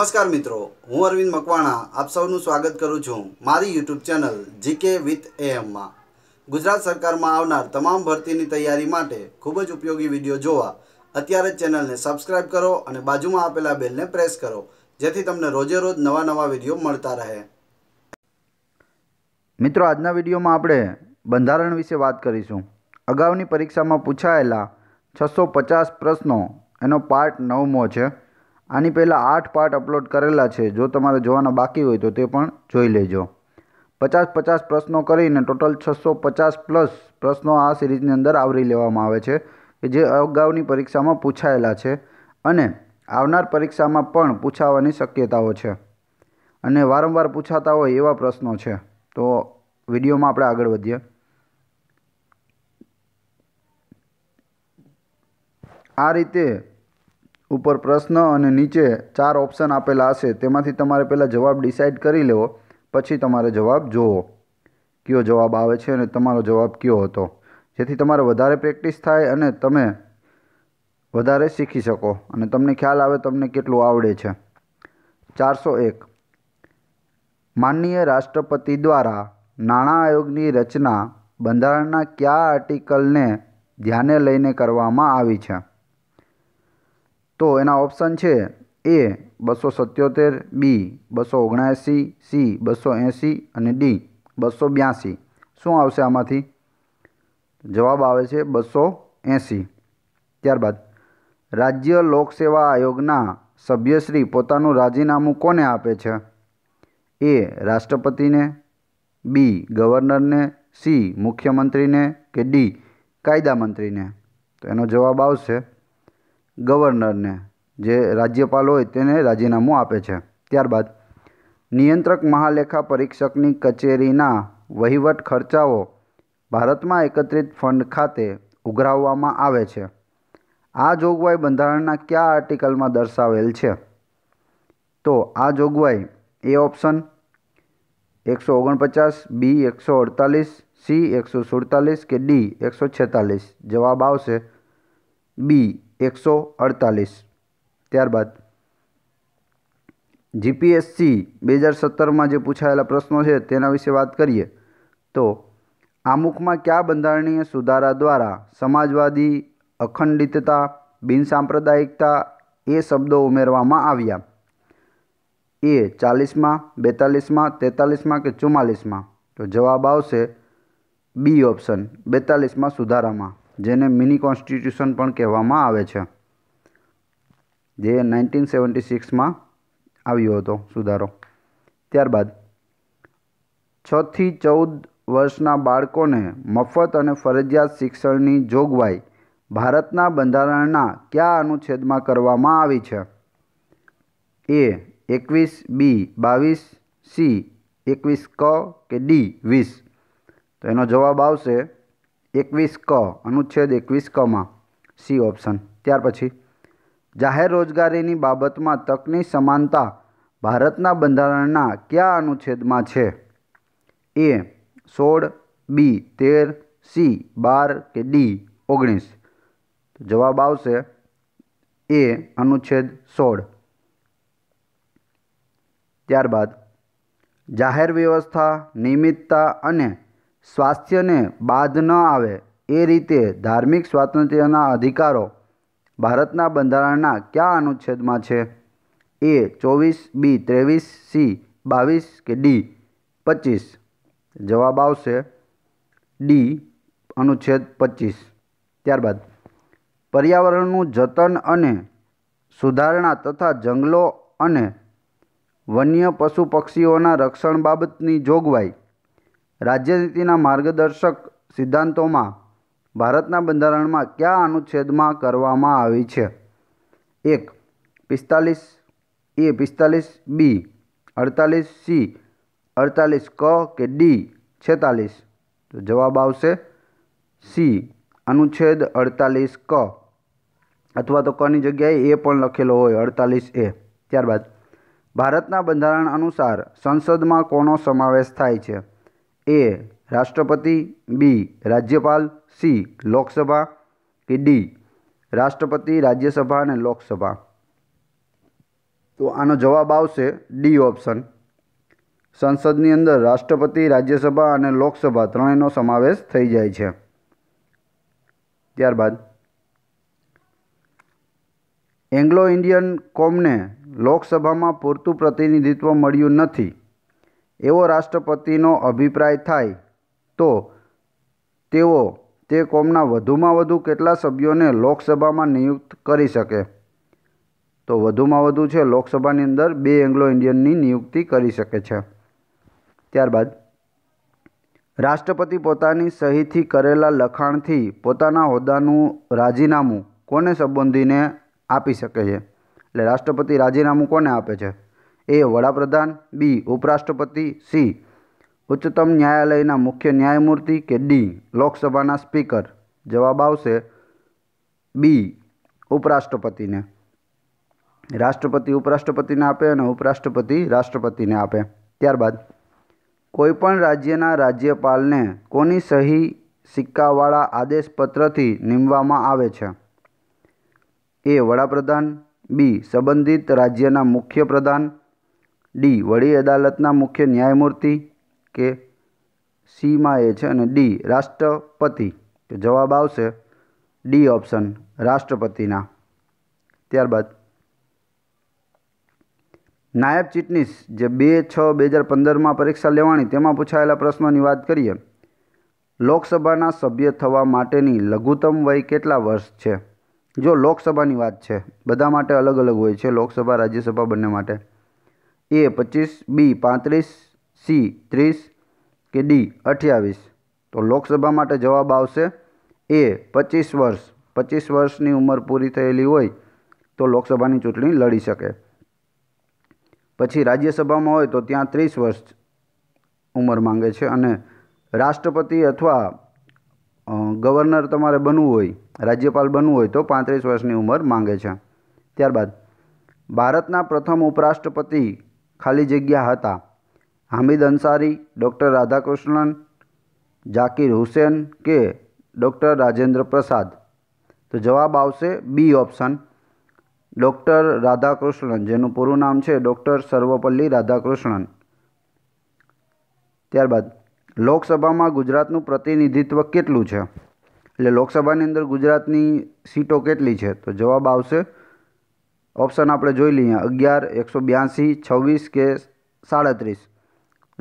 નમસ્કાર મિત્રો હું અરવિંદ મકવાણા આપ સૌનું સ્વાગત કરું છું મારી યુટ્યુબ ચેનલ જીકે વિથ એએમમાં ગુજરાત સરકારમાં આવનાર તમામ ભરતીની તૈયારી માટે ખૂબ જ ઉપયોગી વિડીયો જોવા અત્યારે જ ચેનલને સબસ્ક્રાઇબ કરો અને બાજુમાં આપેલા બેલને પ્રેસ કરો જેથી તમને રોજે રોજ નવા નવા વિડીયો મળતા રહે મિત્રો આજના વિડીયોમાં આપણે બંધારણ વિશે વાત કરીશું અગાઉની પરીક્ષામાં પૂછાયેલા છસો પચાસ પ્રશ્નો એનો પાર્ટ નવમો છે આની પહેલાં આઠ પાર્ટ અપલોડ કરેલા છે જો તમારે જોવાના બાકી હોય તો તે પણ જોઈ લેજો પચાસ પચાસ પ્રશ્નો કરીને ટોટલ છસો પચાસ પ્લસ પ્રશ્નો આ સિરીઝની અંદર આવરી લેવામાં આવે છે કે જે અગાઉની પરીક્ષામાં પૂછાયેલા છે અને આવનાર પરીક્ષામાં પણ પૂછાવાની શક્યતાઓ છે અને વારંવાર પૂછાતા હોય એવા પ્રશ્નો છે તો વિડીયોમાં આપણે આગળ વધીએ આ રીતે ઉપર પ્રશ્ન અને નીચે ચાર ઓપ્શન આપેલા હશે તેમાંથી તમારે પહેલાં જવાબ ડિસાઇડ કરી લેવો પછી તમારે જવાબ જોવો કયો જવાબ આવે છે અને તમારો જવાબ કયો હતો જેથી તમારે વધારે પ્રેક્ટિસ થાય અને તમે વધારે શીખી શકો અને તમને ખ્યાલ આવે તમને કેટલું આવડે છે ચારસો એક માનનીય રાષ્ટ્રપતિ દ્વારા નાણાં આયોગની રચના બંધારણના કયા આર્ટિકલને ધ્યાને લઈને કરવામાં આવી છે તો એના ઓપ્શન છે એ બસો સત્યોતેર બી બસો ઓગણએંસી સી બસો એંસી અને ડી બસો બ્યાસી શું આવશે આમાંથી જવાબ આવે છે બસો એંસી ત્યારબાદ રાજ્ય લોકસેવા આયોગના સભ્યશ્રી પોતાનું રાજીનામું કોને આપે છે એ રાષ્ટ્રપતિને બી ગવર્નરને સી મુખ્યમંત્રીને કે ડી કાયદા મંત્રીને તો એનો જવાબ આવશે ગવર્નરને જે રાજ્યપાલ હોય તેને રાજીનામું આપે છે ત્યારબાદ નિયંત્રક મહાલેખા પરીક્ષકની કચેરીના વહીવટ ખર્ચાઓ ભારતમાં એકત્રિત ફંડ ખાતે ઉઘરાવવામાં આવે છે આ જોગવાઈ બંધારણના કયા આર્ટિકલમાં દર્શાવેલ છે તો આ જોગવાઈ એ ઓપ્શન એકસો ઓગણપચાસ બી એકસો અડતાલીસ સી એકસો સુડતાલીસ કે ડી એકસો છેતાલીસ જવાબ આવશે બી 148 ત્યારબાદ जीपीएससी 2017 માં જે પૂછાયેલો પ્રશ્ન છે તેના વિશે વાત કરીએ તો આમુખમાં કયા બંધારણીય સુધારા દ્વારા समाजवादी અખંડિતતા બિનસાંપ્રદાયિકતા એ શબ્દો ઉમેરવામાં આવ્યા એ 40 માં 42 માં 43 માં કે 44 માં તો જવાબ આવશે બી ઓપ્શન 42 માં સુધારામાં જેને મિની કોન્સ્ટિટ્યુશન પણ કહેવામાં આવે છે જે નાઇન્ટીન સેવન્ટી સિક્સમાં આવ્યો હતો સુધારો ત્યારબાદ છથી ચૌદ વર્ષના બાળકોને મફત અને ફરજિયાત શિક્ષણની જોગવાઈ ભારતના બંધારણના કયા અનુચ્છેદમાં કરવામાં આવી છે એ એકવીસ બી બાવીસ સી એકવીસ ક કે ડી વીસ તો એનો જવાબ આવશે એકવીસ ક અનુચ્છેદ એકવીસ કમાં સી ઓપ્શન ત્યાર પછી જાહેર રોજગારીની બાબતમાં તકની સમાનતા ભારતના બંધારણના કયા અનુચ્છેદમાં છે એ સોળ બી તેર સી બાર કે ડી ઓગણીસ જવાબ આવશે એ અનુચ્છેદ સોળ ત્યારબાદ જાહેર વ્યવસ્થા નિયમિતતા અને સ્વાસ્થ્યને બાદ ન આવે એ રીતે ધાર્મિક સ્વાતંત્ર્યના અધિકારો ભારતના બંધારણના કયા અનુચ્છેદમાં છે એ ચોવીસ બી ત્રેવીસ સી બાવીસ કે ડી પચીસ જવાબ આવશે ડી અનુચ્છેદ પચીસ ત્યારબાદ પર્યાવરણનું જતન અને સુધારણા તથા જંગલો અને વન્ય પશુ પક્ષીઓના રક્ષણ બાબતની જોગવાઈ રાજ્યનીતિના માર્ગદર્શક સિદ્ધાંતોમાં ભારતના બંધારણમાં કયા અનુચ્છેદમાં કરવામાં આવી છે એક પિસ્તાલીસ એ પિસ્તાલીસ બી અડતાલીસ સી અડતાલીસ ક કે ડી છેતાલીસ તો જવાબ આવશે સી અનુચ્છેદ અડતાલીસ ક અથવા તો કની જગ્યાએ એ પણ લખેલો હોય અડતાલીસ એ ત્યારબાદ ભારતના બંધારણ અનુસાર સંસદમાં કોનો સમાવેશ થાય છે એ રાષ્ટ્રપતિ બી રાજ્યપાલ સી લોકસભા કે ડી રાષ્ટ્રપતિ રાજ્યસભા અને લોકસભા તો આનો જવાબ આવશે ડી ઓપ્શન સંસદની અંદર રાષ્ટ્રપતિ રાજ્યસભા અને લોકસભા ત્રણેયનો સમાવેશ થઈ જાય છે ત્યારબાદ એંગ્લો ઇન્ડિયન કોમને લોકસભામાં પૂરતું પ્રતિનિધિત્વ મળ્યું નથી એવો રાષ્ટ્રપતિનો અભિપ્રાય થાય તો તેઓ તે કોમના વધુમાં વધુ કેટલા સભ્યોને લોકસભામાં નિયુક્ત કરી શકે તો વધુમાં વધુ છે લોકસભાની અંદર બે એંગ્લો ઇન્ડિયનની નિયુક્તિ કરી શકે છે ત્યારબાદ રાષ્ટ્રપતિ પોતાની સહીથી કરેલા લખાણથી પોતાના હોદ્દાનું રાજીનામું કોને સંબંધીને આપી શકે છે એટલે રાષ્ટ્રપતિ રાજીનામું કોને આપે છે એ વડાપ્રધાન બી ઉપરાષ્ટ્રપતિ સી ઉચ્ચતમ ન્યાયાલયના મુખ્ય ન્યાયમૂર્તિ કે ડી લોકસભાના સ્પીકર જવાબ આવશે બી ઉપરાષ્ટ્રપતિને રાષ્ટ્રપતિ ઉપરાષ્ટ્રપતિને આપે અને ઉપરાષ્ટ્રપતિ રાષ્ટ્રપતિને આપે ત્યારબાદ કોઈપણ રાજ્યના રાજ્યપાલને કોની સહી સિક્કાવાળા આદેશપત્રથી નીમવામાં આવે છે એ વડાપ્રધાન બી સંબંધિત રાજ્યના મુખ્યપ્રધાન ડી વડી અદાલતના મુખ્ય ન્યાયમૂર્તિ કે સીમાં એ છે અને ડી રાષ્ટ્રપતિ કે જવાબ આવશે ડી ઓપ્શન રાષ્ટ્રપતિના ત્યારબાદ નાયબ ચીટનીસ જે બે છ બે હજાર પંદરમાં પરીક્ષા લેવાની તેમાં પૂછાયેલા પ્રશ્નોની વાત કરીએ લોકસભાના સભ્ય થવા માટેની લઘુત્તમ વય કેટલા વર્ષ છે જો લોકસભાની વાત છે બધા માટે અલગ અલગ હોય છે લોકસભા રાજ્યસભા બંને માટે એ પચીસ બી પાંત્રીસ સી ત્રીસ કે ડી અઠ્યાવીસ તો લોકસભા માટે જવાબ આવશે એ પચીસ વર્ષ પચીસ વર્ષની ઉંમર પૂરી થયેલી હોય તો લોકસભાની ચૂંટણી લડી શકે પછી રાજ્યસભામાં હોય તો ત્યાં ત્રીસ વર્ષ ઉંમર માંગે છે અને રાષ્ટ્રપતિ અથવા ગવર્નર તમારે બનવું હોય રાજ્યપાલ બનવું હોય તો પાંત્રીસ વર્ષની ઉંમર માંગે છે ત્યારબાદ ભારતના પ્રથમ ઉપરાષ્ટ્રપતિ ખાલી જગ્યા હતા હામિદ અંસારી ડૉક્ટર રાધાકૃષ્ણન જાકીર હુસેન કે ડૉક્ટર રાજેન્દ્ર પ્રસાદ તો જવાબ આવશે બી ઓપ્શન ડૉક્ટર રાધાકૃષ્ણન જેનું પૂરું નામ છે ડૉક્ટર સર્વપલ્લી રાધાકૃષ્ણન ત્યારબાદ લોકસભામાં ગુજરાતનું પ્રતિનિધિત્વ કેટલું છે એટલે લોકસભાની અંદર ગુજરાતની સીટો કેટલી છે તો જવાબ આવશે ઓપ્શન આપણે જોઈ લઈએ અગિયાર એકસો બ્યાસી છવ્વીસ કે સાડત્રીસ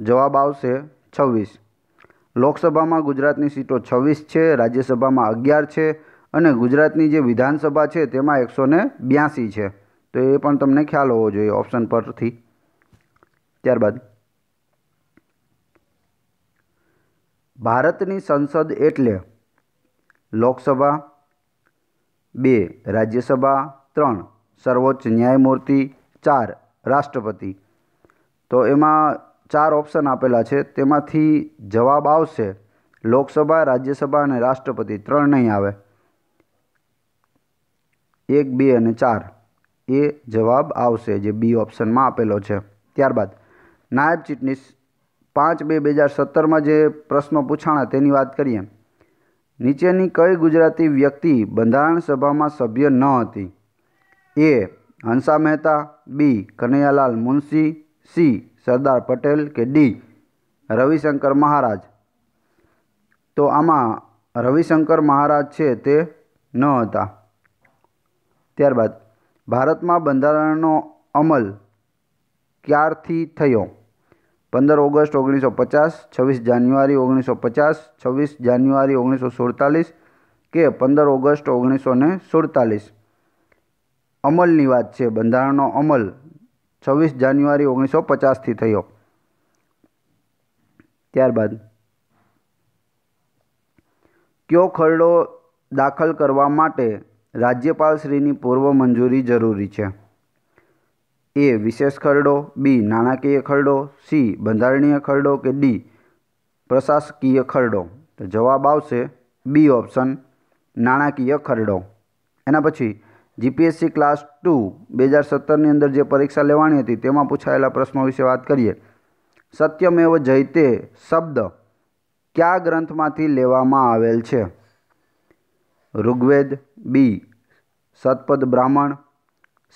જવાબ આવશે છવ્વીસ લોકસભામાં ગુજરાતની સીટો છવ્વીસ છે રાજ્યસભામાં અગિયાર છે અને ગુજરાતની જે વિધાનસભા છે તેમાં એકસો ને બ્યાસી છે તો એ પણ તમને ખ્યાલ હોવો જોઈએ ઓપ્શન પરથી ત્યારબાદ ભારતની સંસદ એટલે લોકસભા બે રાજ્યસભા ત્રણ સર્વોચ્ચ ન્યાયમૂર્તિ ચાર રાષ્ટ્રપતિ તો એમાં ચાર ઓપ્શન આપેલા છે તેમાંથી જવાબ આવશે લોકસભા રાજ્યસભા અને રાષ્ટ્રપતિ ત્રણ નહીં આવે એક બે અને ચાર એ જવાબ આવશે જે બી ઓપ્શનમાં આપેલો છે ત્યારબાદ નાયબ ચીટનીસ પાંચ બે બે હજાર સત્તરમાં જે પ્રશ્નો પૂછાણા તેની વાત કરીએ નીચેની કઈ ગુજરાતી વ્યક્તિ બંધારણ સભામાં સભ્ય ન હતી A Hansa Mehta B Kanhaiyalal Munshi C Sardar Patel के डी रविशंकर महाराज तो आम रविशंकर महाराज है ना त्यारबाद भारत में बंधारण अमल क्यार थी थो पंदर ऑगस्ट ओगनीस सौ पचास छवीस जान्युआरी ओगनीस सौ पचास छवीस जान्युआरी ओगनीस सौ सुड़तालीस के पंदर ऑगस्ट ओगनीस सौ सुड़तालीस અમલની વાત છે બંધારણનો અમલ છવ્વીસ જાન્યુઆરી ઓગણીસો પચાસથી થયો ત્યારબાદ કયો ખરડો દાખલ કરવા માટે રાજ્યપાલશ્રીની પૂર્વ મંજૂરી જરૂરી છે એ વિશેષ ખરડો બી નાણાકીય ખરડો સી બંધારણીય ખરડો કે ડી પ્રશાસકીય ખરડો તો જવાબ આવશે બી ઓપ્શન નાણાકીય ખરડો એના પછી જીપીએસસી ક્લાસ ટુ બે હજાર સત્તરની અંદર જે પરીક્ષા લેવાની હતી તેમાં પૂછાયેલા પ્રશ્નો વિશે વાત કરીએ સત્યમેવ જયતે શબ્દ કયા ગ્રંથમાંથી લેવામાં આવેલ છે ઋગ્વેદ બી સતપદ બ્રાહ્મણ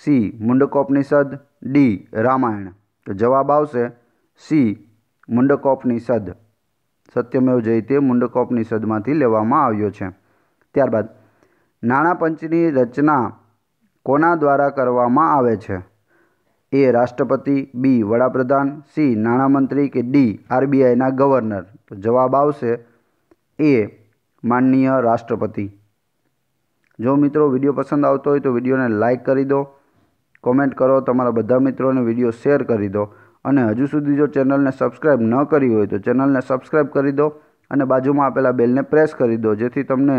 સી મુંડકોપનિષદ ડી રામાયણ તો જવાબ આવશે સી મુંડકોપનિષદ સત્યમેવ જયતે મુંડકોપનિષદમાંથી લેવામાં આવ્યો છે ત્યારબાદ નાણાપંચની રચના કોના દ્વારા કરવામાં આવે છે એ રાષ્ટ્રપતિ બી વડાપ્રધાન સી નાણામંત્રી કે ડી આરબીઆઈના ગવર્નર તો જવાબ આવશે એ માનનીય રાષ્ટ્રપતિ જો મિત્રો વિડીયો પસંદ આવતો હોય તો વિડીયોને લાઇક કરી દો કોમેન્ટ કરો તમારા બધા મિત્રોને વિડીયો શેર કરી દો અને હજુ સુધી જો ચેનલને સબસ્ક્રાઇબ ન કરી હોય તો ચેનલને સબસ્ક્રાઈબ કરી દો અને બાજુમાં આપેલા બેલને પ્રેસ કરી દો જેથી તમને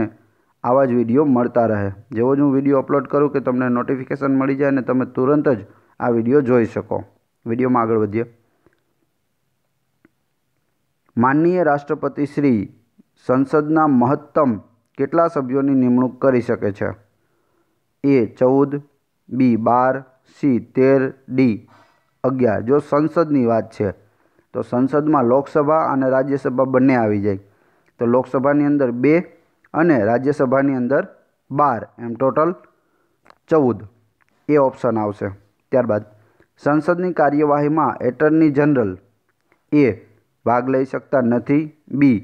આવા જ વિડીયો મળતા રહે જેવો જ હું વિડીયો અપલોડ કરું કે તમને નોટિફિકેશન મળી જાય અને તમે તુરંત જ આ વિડીયો જોઈ શકો વિડીયોમાં આગળ વધીએ માનનીય રાષ્ટ્રપતિ શ્રી સંસદના મહત્તમ કેટલા સભ્યોની નિમણૂક કરી શકે છે એ ચૌદ બી બાર સી તેર ડી અગિયાર જો સંસદની વાત છે તો સંસદમાં લોકસભા અને રાજ્યસભા બંને આવી જાય તો લોકસભાની અંદર બે અને રાજ્યસભાની અંદર બાર એમ ટોટલ ચૌદ એ ઓપ્શન આવશે ત્યારબાદ સંસદની કાર્યવાહીમાં એટર્ની જનરલ એ ભાગ લઈ શકતા નથી બી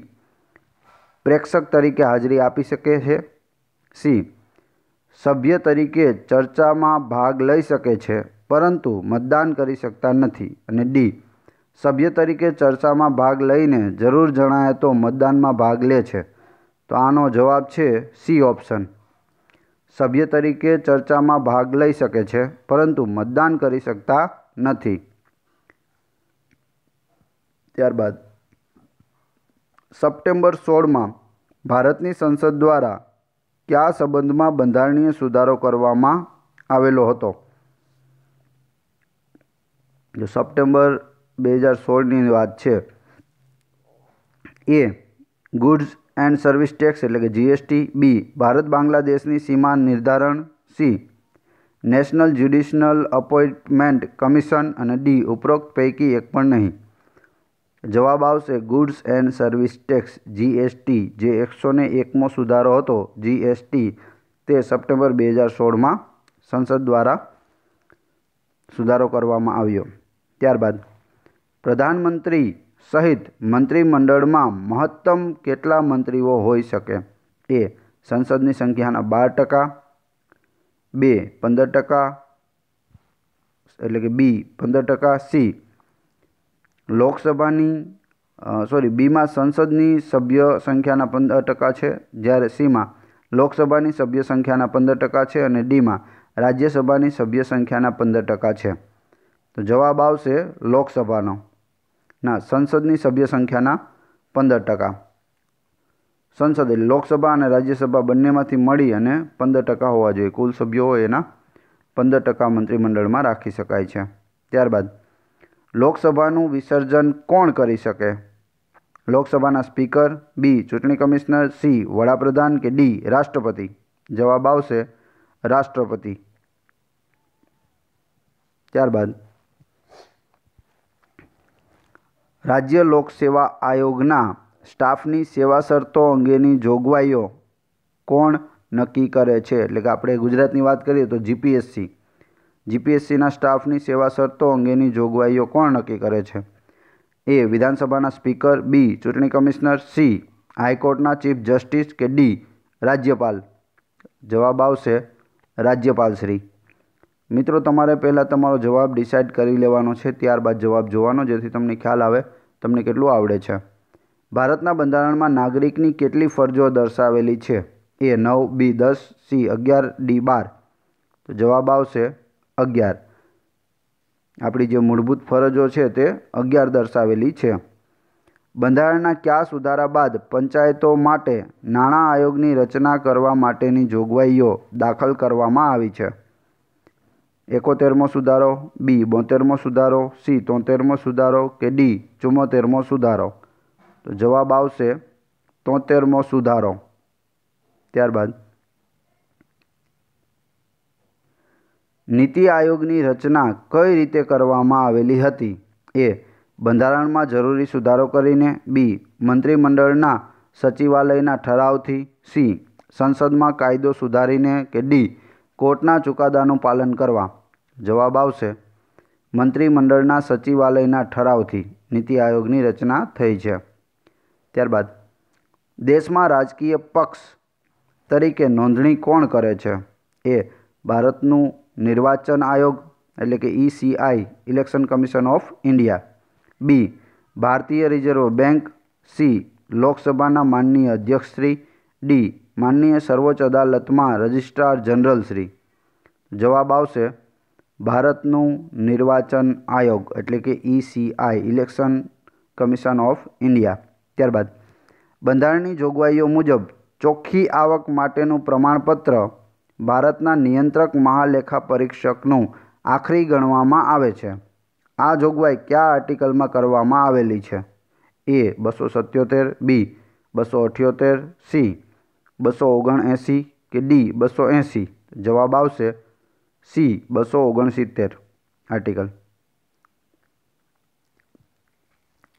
પ્રેક્ષક તરીકે હાજરી આપી શકે છે સી સભ્ય તરીકે ચર્ચામાં ભાગ લઈ શકે છે પરંતુ મતદાન કરી શકતા નથી અને ડી સભ્ય તરીકે ચર્ચામાં ભાગ લઈને જરૂર જણાય તો મતદાનમાં ભાગ લે છે તો આનો જવાબ છે સી ઓપ્શન સભ્ય તરીકે ચર્ચામાં ભાગ લઈ શકે છે પરંતુ મતદાન કરી શકતા નથી ત્યારબાદ સપ્ટેમ્બર સોળમાં ભારતની સંસદ દ્વારા કયા સંબંધમાં બંધારણીય સુધારો કરવામાં આવેલો હતો જો સપ્ટેમ્બર બે હજાર સોળની વાત છે A goods and service tax એટલે કે જીએસટી બી ભારત બાંગ્લાદેશની સીમા નિર્ધારણ C national judicial appointment commission અને ડી ઉપરોક્ત પૈકી એક પણ નહીં જવાબ આવશે goods and service tax GST જે એકસો ને એકમો સુધારો હતો જીએસટી તે સપ્ટેમ્બર બે હજાર સોળમાં સંસદ દ્વારા સુધારો કરવામાં આવ્યો ત્યારબાદ પ્રધાનમંત્રી સહિત મંત્રીમંડળમાં મહત્તમ કેટલા મંત્રીઓ હોઈ શકે એ સંસદની સંખ્યાના બાર ટકા બે પંદર ટકા એટલે કે બી પંદર ટકા સી લોકસભાની સોરી બીમાં સંસદની સભ્ય સંખ્યાના પંદર ટકા છે જ્યારે સીમાં લોકસભાની સભ્ય સંખ્યાના પંદર ટકા છે અને ડીમાં રાજ્યસભાની સભ્ય સંખ્યાના પંદર ટકા છે તો જવાબ આવશે લોકસભાનો ના સંસદની સભ્ય સંખ્યાના પંદર ટકા સંસદ એટલે લોકસભા અને રાજ્યસભા બંનેમાંથી મળી અને પંદર ટકા હોવા જોઈએ કુલ સભ્યો હોય એના પંદર ટકા મંત્રીમંડળમાં રાખી શકાય છે ત્યારબાદ લોકસભાનું વિસર્જન કોણ કરી શકે લોકસભાના સ્પીકર બી ચૂંટણી કમિશનર સી વડાપ્રધાન કે ડી રાષ્ટ્રપતિ જવાબ આવશે રાષ્ટ્રપતિ ત્યારબાદ રાજ્ય લોકસેવા આયોગના સ્ટાફની સેવા શરતો અંગેની જોગવાઈઓ કોણ નક્કી કરે છે એટલે કે આપણે ગુજરાતની વાત કરીએ તો જીપીએસસી જીપીએસસીના સ્ટાફની સેવા શરતો અંગેની જોગવાઈઓ કોણ નક્કી કરે છે એ વિધાનસભાના સ્પીકર બી ચૂંટણી કમિશનર સી હાઈકોર્ટના ચીફ જસ્ટિસ કે ડી રાજ્યપાલ જવાબ આવશે રાજ્યપાલશ્રી મિત્રો તમારે પહેલાં તમારો જવાબ ડિસાઇડ કરી લેવાનો છે ત્યારબાદ જવાબ જોવાનો જેથી તમને ખ્યાલ આવે તમને કેટલું આવડે છે ભારતના બંધારણમાં નાગરિકની કેટલી ફરજો દર્શાવેલી છે એ નવ બી દસ સી અગિયાર ડી બાર તો જવાબ આવશે અગિયાર આપણી જે મૂળભૂત ફરજો છે તે અગિયાર દર્શાવેલી છે બંધારણના કયા સુધારા બાદ પંચાયતો માટે નાણાં આયોગની રચના કરવા માટેની જોગવાઈઓ દાખલ કરવામાં આવી છે એકોતેરમો સુધારો બી બોતેરમો સુધારો સી તોતેરમો સુધારો કે ડી ચુમ્મોતેરમો સુધારો તો જવાબ આવશે તોતેરમો સુધારો ત્યારબાદ નીતિ આયોગની રચના કઈ રીતે કરવામાં આવેલી હતી એ બંધારણમાં જરૂરી સુધારો કરીને બી મંત્રીમંડળના સચિવાલયના ઠરાવથી સી સંસદમાં કાયદો સુધારીને કે ડી કોર્ટના ચુકાદાનું પાલન કરવા જવાબ આવશે મંત્રીમંડળના સચિવાલયના ઠરાવથી નીતિ આયોગની રચના થઈ છે ત્યારબાદ દેશમાં રાજકીય પક્ષ તરીકે નોંધણી કોણ કરે છે એ ભારતનું નિર્વાચન આયોગ એટલે કે ECI election commission of India B ભારતીય રિઝર્વ બેંક સી લોકસભાના માનનીય અધ્યક્ષશ્રી ડી માનનીય સર્વોચ્ચ અદાલતમાં રજિસ્ટ્રાર જનરલ શ્રી જવાબ આવશે ભારતનું નિર્વાચન આયોગ એટલે કે ECI election commission of India ત્યારબાદ બંધારણની જોગવાઈઓ મુજબ ચોખ્ખી આવક માટેનું પ્રમાણપત્ર ભારતના નિયંત્રક મહાલેખા પરીક્ષકનું આખરી ગણવામાં આવે છે આ જોગવાઈ કયા આર્ટિકલમાં કરવામાં આવેલી છે એ બસો સત્યોતેર બી બસો અઠ્યોતેર સી બસો ઓગણએંસી કે ડી બસો એંસી જવાબ આવશે સી બસો ઓગણસિત્તેર આર્ટિકલ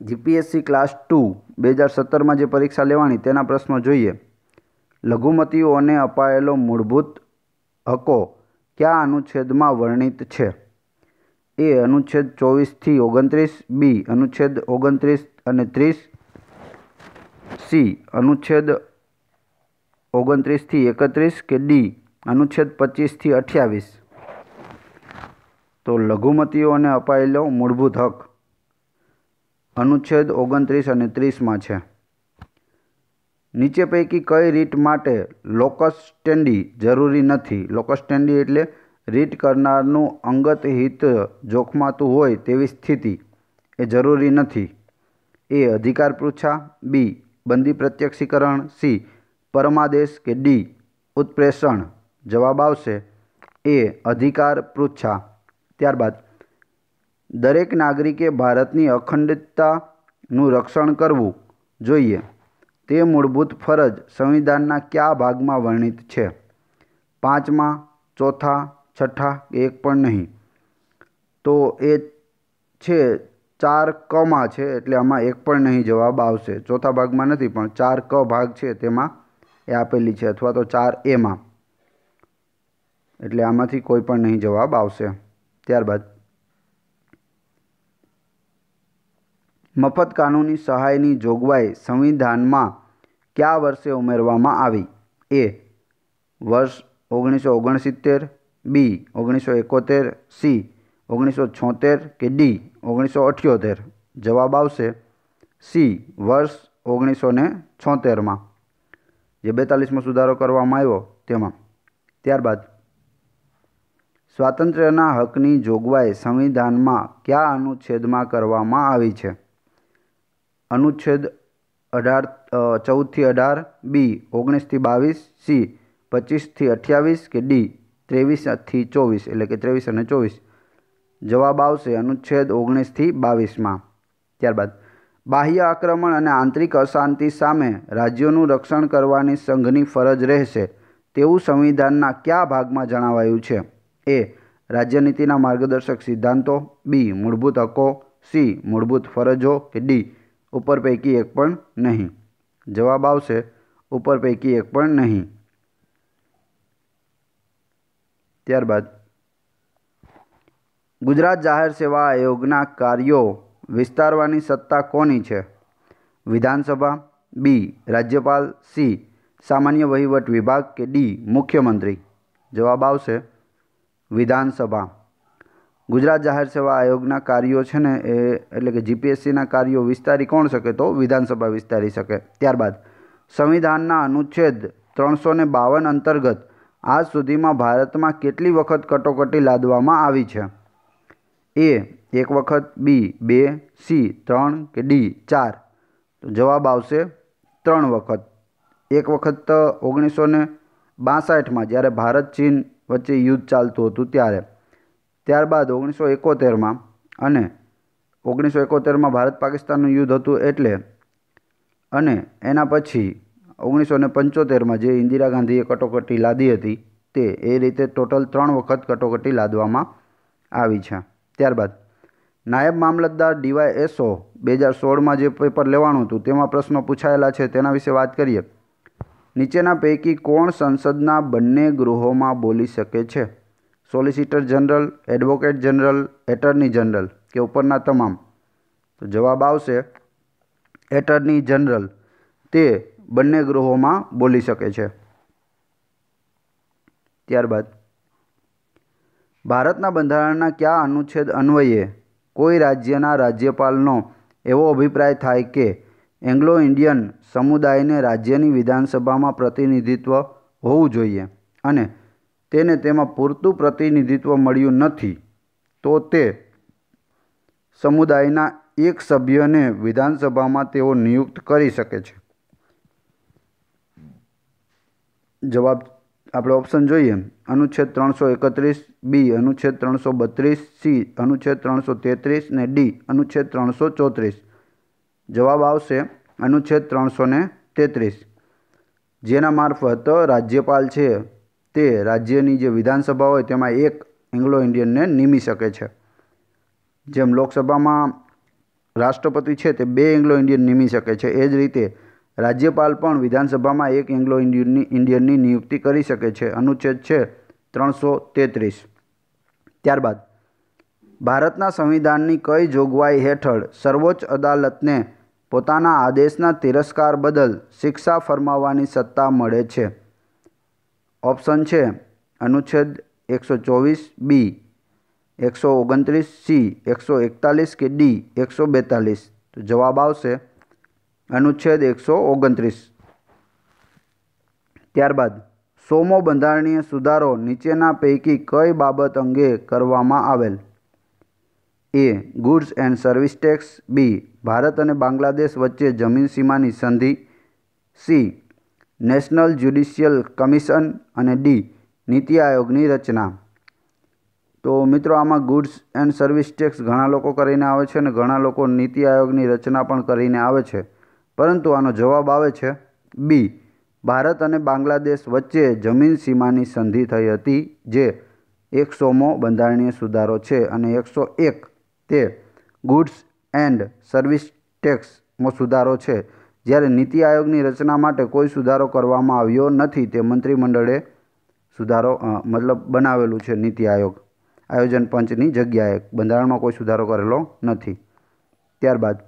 જીપીએસસી ક્લાસ ટુ બે હજાર સત્તરમાં જે પરીક્ષા લેવાની તેના પ્રશ્નો જોઈએ લઘુમતીઓને અપાયેલો મૂળભૂત હકો ક્યાં અનુચ્છેદમાં વર્ણિત છે એ અનુચ્છેદ ચોવીસથી ઓગણત્રીસ બી અનુચ્છેદ ઓગણત્રીસ અને ત્રીસ સી અનુચ્છેદ ઓગણત્રીસથી એકત્રીસ કે ડી અનુચ્છેદ પચીસથી અઠ્યાવીસ તો લઘુમતીઓને અપાયેલો મૂળભૂત હક અનુચ્છેદ ઓગણત્રીસ અને ત્રીસમાં છે નીચે પૈકી કઈ રીટ માટે લોકસ સ્ટેન્ડી જરૂરી નથી લોકસ સ્ટેન્ડી એટલે રીટ કરનારનું અંગત હિત જોખમાતું હોય તેવી સ્થિતિ એ જરૂરી નથી એ અધિકાર પૃચ્છા બી બંદી પ્રત્યક્ષીકરણ સી પરમાદેશ કે ડી ઉત્પ્રેષણ જવાબ આવશે એ અધિકાર પૃચ્છા ત્યારબાદ દરેક નાગરિકે ભારતની અખંડિતતાનું રક્ષણ કરવું જોઈએ તે મૂળભૂત ફરજ સંવિધાનના કયા ભાગમાં વર્ણિત છે પાંચમાં ચોથા છઠ્ઠા એક પણ નહીં તો એ છે ચાર કમાં છે એટલે આમાં એક પણ નહીં જવાબ આવશે ચોથા ભાગમાં નથી પણ ચાર ક ભાગ છે તેમાં એ આપેલી છે અથવા તો ચાર એમાં એટલે આમાંથી કોઈ પણ નહીં જવાબ આવશે ત્યારબાદ મફત કાનૂની સહાયની જોગવાઈ સંવિધાનમાં કયા વર્ષે ઉમેરવામાં આવી એ વર્ષ ઓગણીસો ઓગણસિત્તેર બી ઓગણીસો એકોતેર સી ઓગણીસો છોતેર કે ડી ઓગણીસો અઠ્યોતેર જવાબ આવશે સી વર્ષ ઓગણીસો ને છોતેરમાં જે બેતાલીસમાં સુધારો કરવામાં આવ્યો તેમાં ત્યારબાદ સ્વાતંત્ર્યના હકની જોગવાઈ સંવિધાનમાં કયા અનુચ્છેદમાં કરવામાં આવી છે અનુચ્છેદ અઢાર ચૌદથી અઢાર બી ઓગણીસથી બાવીસ સી પચીસથી અઠ્યાવીસ કે ડી ત્રેવીસથી ચોવીસ એટલે કે ત્રેવીસ અને ચોવીસ જવાબ આવશે અનુચ્છેદ ઓગણીસથી બાવીસમાં ત્યારબાદ બાહ્ય આક્રમણ અને આંતરિક અશાંતિ સામે રાજ્યોનું રક્ષણ કરવાની સંઘની ફરજ રહેશે તેવું સંવિધાનના કયા ભાગમાં જણાવાયું છે એ રાજ્યનીતિના માર્ગદર્શક સિદ્ધાંતો બી મૂળભૂત હકો સી મૂળભૂત ફરજો કે ડી ઉપર પૈકી એક પણ નહીં જવાબ આવશે ઉપર પૈકી એક પણ નહીં ત્યારબાદ ગુજરાત જાહેર સેવા આયોગના કાર્યો વિસ્તારવાની સત્તા કોની છે વિધાનસભા બી રાજ્યપાલ સી સામાન્ય વહીવટ વિભાગ કે ડી મુખ્યમંત્રી જવાબ આવશે વિધાનસભા ગુજરાત જાહેર સેવા આયોગના કાર્યો છે ને એ એટલે કે જીપીએસસીના કાર્યો વિસ્તારી કોણ શકે તો વિધાનસભા વિસ્તારી શકે ત્યારબાદ સંવિધાનના અનુચ્છેદ ત્રણસો ને બાવન અંતર્ગત આજ સુધીમાં ભારતમાં કેટલી વખત કટોકટી લાદવામાં આવી છે એ એક વખત બી બે સી ત્રણ કે ડી ચાર તો જવાબ આવશે ત્રણ વખત એક વખત ઓગણીસો ને બાસઠમાં જ્યારે ભારત ચીન વચ્ચે યુદ્ધ ચાલતું હતું ત્યારે ત્યારબાદ ઓગણીસો એકોતેરમાં અને ઓગણીસો એકોતેરમાં ભારત પાકિસ્તાનનું યુદ્ધ હતું એટલે અને એના પછી ઓગણીસો ને પંચોતેરમાં જે ઇન્દિરા ગાંધીએ કટોકટી લાદી હતી તે એ રીતે ટોટલ ત્રણ વખત કટોકટી લાદવામાં આવી છે ત્યારબાદ નાયબ મામલતદાર ડીવાય એસઓ બે હજાર સોળમાં જે પેપર લેવાનું હતું તેમાં પ્રશ્નો પૂછાયેલા છે તેના વિશે વાત કરીએ નીચેના પૈકી કોણ સંસદના બંને ગૃહોમાં બોલી શકે છે solicitor general advocate general attorney general કે ઉપરના તમામ તો જવાબ આવશે એટર્ની જનરલ તે બંને ગૃહોમાં બોલી શકે છે ત્યારબાદ ભારતના બંધારણના કયા અનુચ્છેદ અન્વયે કોઈ રાજ્યના રાજ્યપાલનો એવો અભિપ્રાય થાય કે એંગ્લો ઇન્ડિયન સમુદાયને રાજ્યની વિધાનસભામાં પ્રતિનિધિત્વ હોવું જોઈએ અને તેને તેમાં પૂરતું પ્રતિનિધિત્વ મળ્યું નથી તો તે સમુદાયના એક સભ્યને વિધાનસભામાં તેઓ નિયુક્ત કરી શકે છે જવાબ આપણે ઓપ્શન જોઈએ અનુચ્છેદ ત્રણસો એકત્રીસ બી અનુચ્છેદ ત્રણસો બત્રીસ સી અનુચ્છેદ ત્રણસો તેત્રીસ ને ડી અનુચ્છેદ ત્રણસો ચોત્રીસ જવાબ આવશે અનુચ્છેદ ત્રણસો ને તેત્રીસ જેના મારફત રાજ્યપાલ છે તે રાજ્યની જે વિધાનસભા હોય તેમાં એક એંગ્લો ઇન્ડિયનને નિમી શકે છે જેમ લોકસભામાં રાષ્ટ્રપતિ છે તે બે એંગ્લો ઇન્ડિયન નીમી શકે છે એ જ રીતે રાજ્યપાલ પણ વિધાનસભામાં એક એંગ્લો ઇન્ડિયનની ઇન્ડિયનની નિયુક્તિ કરી શકે છે અનુચ્છેદ છે ત્રણસો તેત્રીસ ત્યારબાદ ભારતના સંવિધાનની કઈ જોગવાઈ હેઠળ સર્વોચ્ચ અદાલતને પોતાના આદેશના તિરસ્કાર બદલ શિક્ષા ફરમાવવાની સત્તા મળે છે ઓપ્શન છે અનુચ્છેદ એકસો ચોવીસ બી એકસો ઓગણત્રીસ સી એકસો એકતાલીસ કે ડી એકસો બેતાલીસ તો જવાબ આવશે અનુચ્છેદ એકસો ઓગણત્રીસ ત્યારબાદ સોમો બંધારણીય સુધારો નીચેના પૈકી કઈ બાબત અંગે કરવામાં આવેલ A goods and service tax B Bharat અને બાંગ્લાદેશ વચ્ચે જમીન સીમાની સંધિ સી નેશનલ જ્યુડિશિયલ કમિશન અને ડી નીતિ આયોગની રચના તો મિત્રો આમાં ગુડ્સ એન્ડ સર્વિસ ટેક્સ ઘણા લોકો કરીને આવે છે અને ઘણા લોકો નીતિ આયોગની રચના પણ કરીને આવે છે પરંતુ આનો જવાબ આવે છે બી ભારત અને બાંગ્લાદેશ વચ્ચે જમીન સીમાની સંધિ થઈ હતી જે એકસોમો બંધારણીય સુધારો છે અને એકસો એક તે ગુડ્સ એન્ડ સર્વિસ ટેક્સમાં સુધારો છે જ્યારે નીતિ આયોગની રચના માટે કોઈ સુધારો કરવામાં આવ્યો નથી તે મંત્રીમંડળે સુધારો મતલબ બનાવેલું છે નીતિ આયોગ આયોજન પંચની જગ્યાએ બંધારણમાં કોઈ સુધારો કરેલો નથી ત્યારબાદ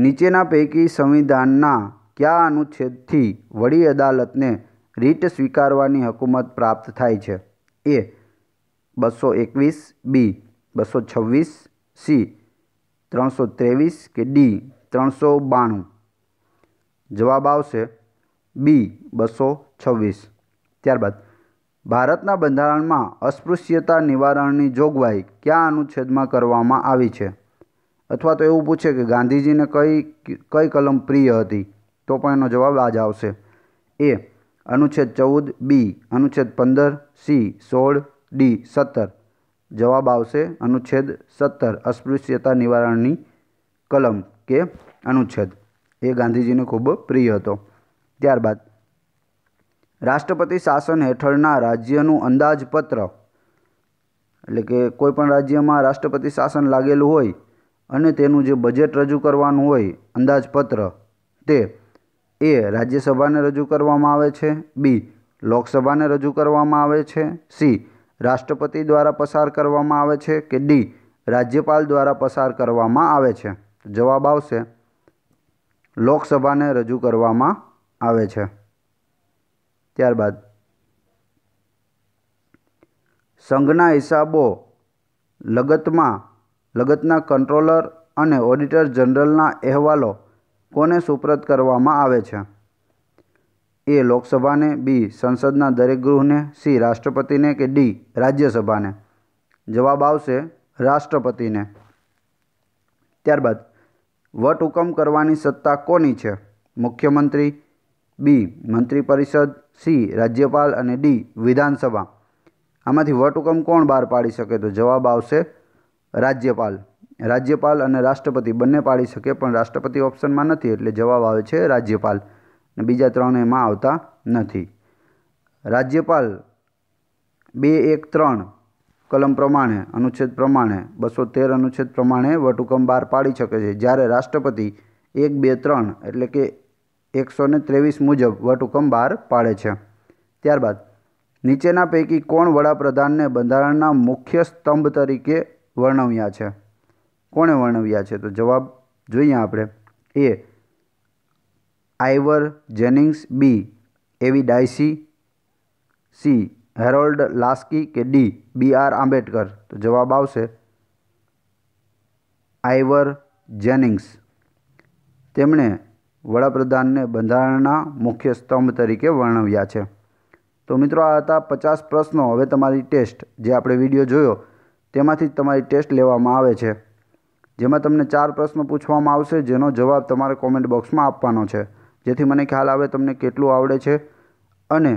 નીચેના પૈકી સંવિધાનના કયા અનુચ્છેદથી વડી અદાલતને રીટ સ્વીકારવાની હકુમત પ્રાપ્ત થાય છે એ બસો એકવીસ બી બસો છવ્વીસ સી ત્રણસો ત્રેવીસ કે ડી ત્રણસો બાણું જવાબ આવશે બી બસો છવ્વીસ ત્યારબાદ ભારતના બંધારણમાં અસ્પૃશ્યતા નિવારણની જોગવાઈ કયા અનુચ્છેદમાં કરવામાં આવી છે અથવા તો એવું પૂછે કે ગાંધીજીને કઈ કઈ કલમ પ્રિય હતી તો પણ એનો જવાબ આ જ આવશે એ અનુચ્છેદ ચૌદ બી અનુચ્છેદ પંદર સી સોળ ડી સત્તર જવાબ આવશે અનુચ્છેદ સત્તર અસ્પૃશ્યતા નિવારણની કલમ કે અનુચ્છેદ એ ગાંધીજીને ખૂબ પ્રિય હતો ત્યારબાદ રાષ્ટ્રપતિ શાસન હેઠળના રાજ્યનું અંદાજપત્ર એટલે કે કોઈપણ રાજ્યમાં રાષ્ટ્રપતિ શાસન લાગેલું હોય અને તેનું જે બજેટ રજૂ કરવાનું હોય અંદાજપત્ર તે એ રાજ્યસભાને રજૂ કરવામાં આવે છે બી લોકસભાને રજૂ કરવામાં આવે છે સી રાષ્ટ્રપતિ દ્વારા પસાર કરવામાં આવે છે કે ડી રાજ્યપાલ દ્વારા પસાર કરવામાં આવે છે જવાબ આવશે લોકસભાને રજૂ કરવામાં આવે છે ત્યારબાદ સંઘના હિસાબો લગતમાં લગતના કંટ્રોલર અને ઓડિટર જનરલના અહેવાલો કોને સુપ્રત કરવામાં આવે છે એ લોકસભાને બી સંસદના દરેક ગૃહને સી રાષ્ટ્રપતિને કે ડી રાજ્યસભાને જવાબ આવશે રાષ્ટ્રપતિને ત્યારબાદ વટહુકમ કરવાની સત્તા કોની છે મુખ્યમંત્રી બી મંત્રી પરિષદ સી રાજ્યપાલ અને ડી વિધાનસભા આમાંથી વટહુકમ કોણ બહાર પાડી શકે તો જવાબ આવશે રાજ્યપાલ રાજ્યપાલ અને રાષ્ટ્રપતિ બંને પાડી શકે પણ રાષ્ટ્રપતિ ઓપ્શનમાં નથી એટલે જવાબ આવે છે રાજ્યપાલ અને બીજા ત્રણ એમાં આવતા નથી રાજ્યપાલ બે એક ત્રણ કલમ પ્રમાણે અનુચ્છેદ પ્રમાણે બસો તેર અનુચ્છેદ પ્રમાણે વટહુકમ બહાર પાડી શકે છે જ્યારે રાષ્ટ્રપતિ એક બે ત્રણ એટલે કે એકસો ને ત્રેવીસ મુજબ વટહુકમ બહાર પાડે છે ત્યારબાદ નીચેના પૈકી કોણ વડાપ્રધાનને બંધારણના મુખ્ય સ્તંભ તરીકે વર્ણવ્યા છે કોણે વર્ણવ્યા છે તો જવાબ જોઈએ આપણે એ આઈવર જેનિંગ્સ બી એવી ડાયસી સી હેરોલ્ડ લાસ્કી કે ડી બી આર આંબેડકર તો જવાબ આવશે આઈવર જેનિંગ્સ તેમણે વડાપ્રધાનને બંધારણના મુખ્ય સ્તંભ તરીકે વર્ણવ્યા છે તો મિત્રો આ હતા પચાસ પ્રશ્નો હવે તમારી ટેસ્ટ જે આપણે વિડીયો જોયો તેમાંથી જ તમારી ટેસ્ટ લેવામાં આવે છે જેમાં તમને ચાર પ્રશ્ન પૂછવામાં આવશે જેનો જવાબ તમારે કોમેન્ટ બોક્સમાં આપવાનો છે જેથી મને ખ્યાલ આવે તમને કેટલું આવડે છે અને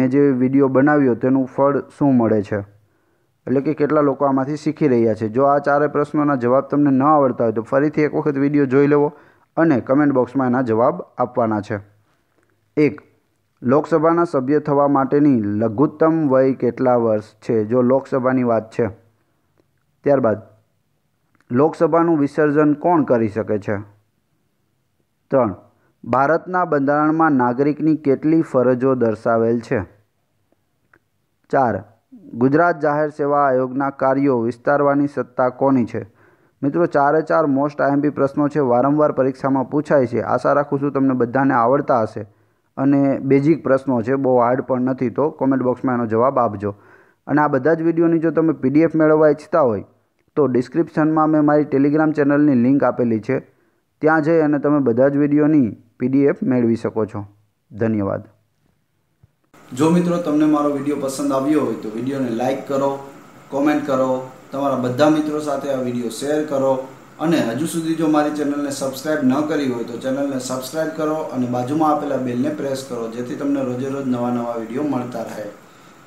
મેં જે વિડીયો બનાવ્યો તેનું ફળ શું મળે છે એટલે કે કેટલા લોકો આમાંથી શીખી રહ્યા છે જો આ ચારે પ્રશ્નોના જવાબ તમને ન આવડતા હોય તો ફરીથી એક વખત વિડીયો જોઈ લેવો અને કમેન્ટ બોક્સમાં એના જવાબ આપવાના છે એક લોકસભાના સભ્ય થવા માટેની લઘુત્તમ વય કેટલા વર્ષ છે જો લોકસભાની વાત છે ત્યારબાદ લોકસભાનું વિસર્જન કોણ કરી શકે છે ત્રણ ભારતના બંધારણમાં નાગરિકની કેટલી ફરજો દર્શાવેલ છે ચાર ગુજરાત જાહેર સેવા આયોગના કાર્યો વિસ્તારવાની સત્તા કોની છે મિત્રો ચારે ચાર મોસ્ટ આઈએમપી પ્રશ્નો છે વારંવાર પરીક્ષામાં પૂછાય છે આશા રાખું છું તમને બધાને આવડતા હશે અને બેઝિક પ્રશ્નો છે બહુ હાર્ડ પણ નથી તો કોમેન્ટ બોક્સમાં એનો જવાબ આપજો અને આ બધા જ વિડીયોની જો તમે પીડીએફ મેળવવા ઈચ્છતા હોય તો ડિસ્ક્રિપ્શનમાં મેં મારી ટેલિગ્રામ ચેનલની લિંક આપેલી છે ત્યાં જઈ અને તમે બધા જ વિડીયોની પીડીએફ મેળવી શકો છો ધન્યવાદ જો મિત્રો તમને મારો વિડીયો પસંદ આવ્યો હોય તો વિડીયોને લાઇક કરો કોમેન્ટ કરો તમારા બધા મિત્રો સાથે આ વિડીયો શેર કરો અને હજુ સુધી જો મારી ચેનલને સબસ્ક્રાઇબ ન કરી હોય તો ચેનલને સબસ્ક્રાઇબ કરો અને બાજુમાં આપેલા બેલને પ્રેસ કરો જેથી તમને રોજે રોજ નવા નવા વિડીયો મળતા રહે